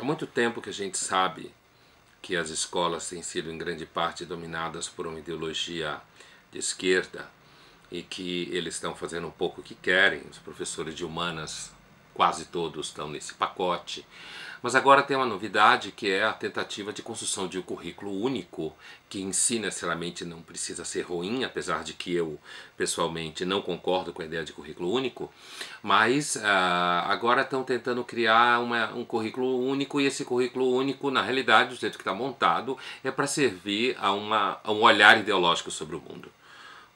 Há muito tempo que a gente sabe que as escolas têm sido em grande parte dominadas por uma ideologia de esquerda e que eles estão fazendo um pouco o que querem. Os professores de humanas quase todos estão nesse pacote. Mas agora tem uma novidade que é a tentativa de construção de um currículo único, que em si necessariamente não precisa ser ruim, apesar de que eu pessoalmente não concordo com a ideia de currículo único, mas uh, agora estão tentando criar uma, um currículo único e esse currículo único, na realidade, do jeito que está montado, é para servir a, uma, a um olhar ideológico sobre o mundo.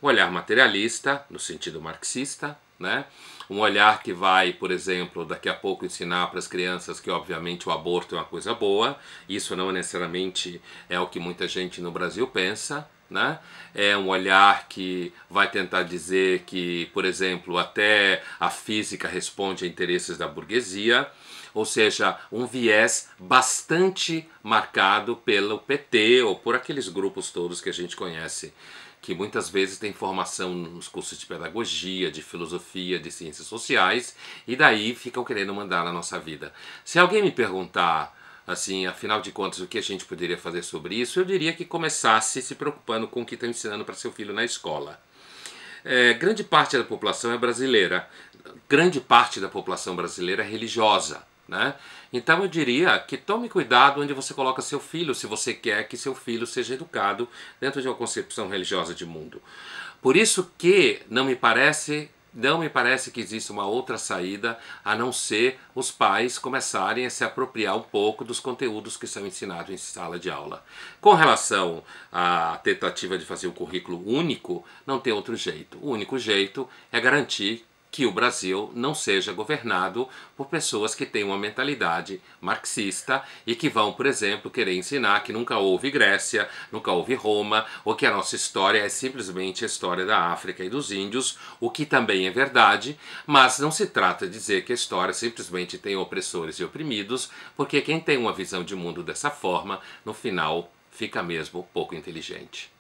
Um olhar materialista, no sentido marxista, né? Um olhar que vai, por exemplo, daqui a pouco ensinar para as crianças que, obviamente, o aborto é uma coisa boa. Isso não necessariamente é o que muita gente no Brasil pensa, né? É um olhar que vai tentar dizer que, por exemplo, até a física responde a interesses da burguesia, ou seja, um viés bastante marcado pelo PT ou por aqueles grupos todos que a gente conhece, que muitas vezes tem formação nos cursos de pedagogia, de filosofia, de ciências sociais, e daí ficam querendo mandar na nossa vida. Se alguém me perguntar assim, afinal de contas, o que a gente poderia fazer sobre isso? Eu diria que começasse se preocupando com o que está ensinando para seu filho na escola. É, grande parte da população é brasileira, grande parte da população brasileira é religiosa. Né? Então eu diria que tome cuidado onde você coloca seu filho, se você quer que seu filho seja educado dentro de uma concepção religiosa de mundo. Por isso que não me parece não me parece que existe uma outra saída a não ser os pais começarem a se apropriar um pouco dos conteúdos que são ensinados em sala de aula. Com relação à tentativa de fazer um currículo único, não tem outro jeito. O único jeito é garantir que o Brasil não seja governado por pessoas que têm uma mentalidade marxista e que vão, por exemplo, querer ensinar que nunca houve Grécia, nunca houve Roma, ou que a nossa história é simplesmente a história da África e dos índios, o que também é verdade, mas não se trata de dizer que a história simplesmente tem opressores e oprimidos, porque quem tem uma visão de mundo dessa forma, no final, fica mesmo pouco inteligente.